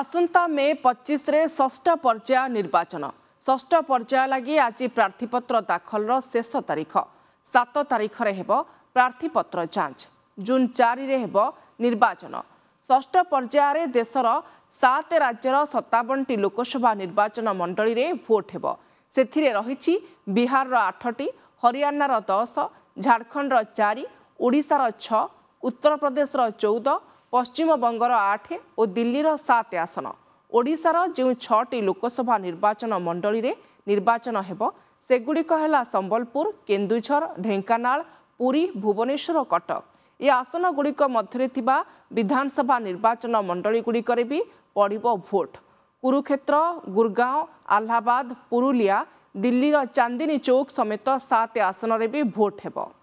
ଆସନ୍ତା ମେ ପଚିଶରେ ଷଷ୍ଠ ପର୍ଯ୍ୟାୟ ନିର୍ବାଚନ ଷଷ୍ଠ ପର୍ଯ୍ୟାୟ ଲାଗି ଆଜି ପ୍ରାର୍ଥୀପତ୍ର ଦାଖଲର ଶେଷ ତାରିଖ ସାତ ତାରିଖରେ ହେବ ପ୍ରାର୍ଥୀପତ୍ର ଯାଞ୍ଚ ଜୁନ୍ ଚାରିରେ ହେବ ନିର୍ବାଚନ ଷଷ୍ଠ ପର୍ଯ୍ୟାୟରେ ଦେଶର ସାତ ରାଜ୍ୟର ସତାବନଟି ଲୋକସଭା ନିର୍ବାଚନ ମଣ୍ଡଳୀରେ ଭୋଟ୍ ହେବ ସେଥିରେ ରହିଛି ବିହାରର ଆଠଟି ହରିୟାଣାର ଦଶ ଝାଡ଼ଖଣ୍ଡର ଚାରି ଓଡ଼ିଶାର ଛଅ ଉତ୍ତରପ୍ରଦେଶର ଚଉଦ ପଶ୍ଚିମବଙ୍ଗର ଆଠ ଓ ଦିଲ୍ଲୀର ସାତ ଆସନ ଓଡ଼ିଶାର ଯେଉଁ ଛଅଟି ଲୋକସଭା ନିର୍ବାଚନ ମଣ୍ଡଳୀରେ ନିର୍ବାଚନ ହେବ ସେଗୁଡ଼ିକ ହେଲା ସମ୍ବଲପୁର କେନ୍ଦୁଝର ଢେଙ୍କାନାଳ ପୁରୀ ଭୁବନେଶ୍ୱର ଓ କଟକ ଏ ଆସନଗୁଡ଼ିକ ମଧ୍ୟରେ ଥିବା ବିଧାନସଭା ନିର୍ବାଚନ ମଣ୍ଡଳୀଗୁଡ଼ିକରେ ବି ପଡ଼ିବ ଭୋଟ୍ କୁରୁକ୍ଷେତ୍ର ଗୁରଗାଓଁ ଆହ୍ଲାବାଦ ପୁରୁଲିଆ ଦିଲ୍ଲୀର ଚାନ୍ଦିନୀ ଚୌକ ସମେତ ସାତ ଆସନରେ ବି ଭୋଟ୍ ହେବ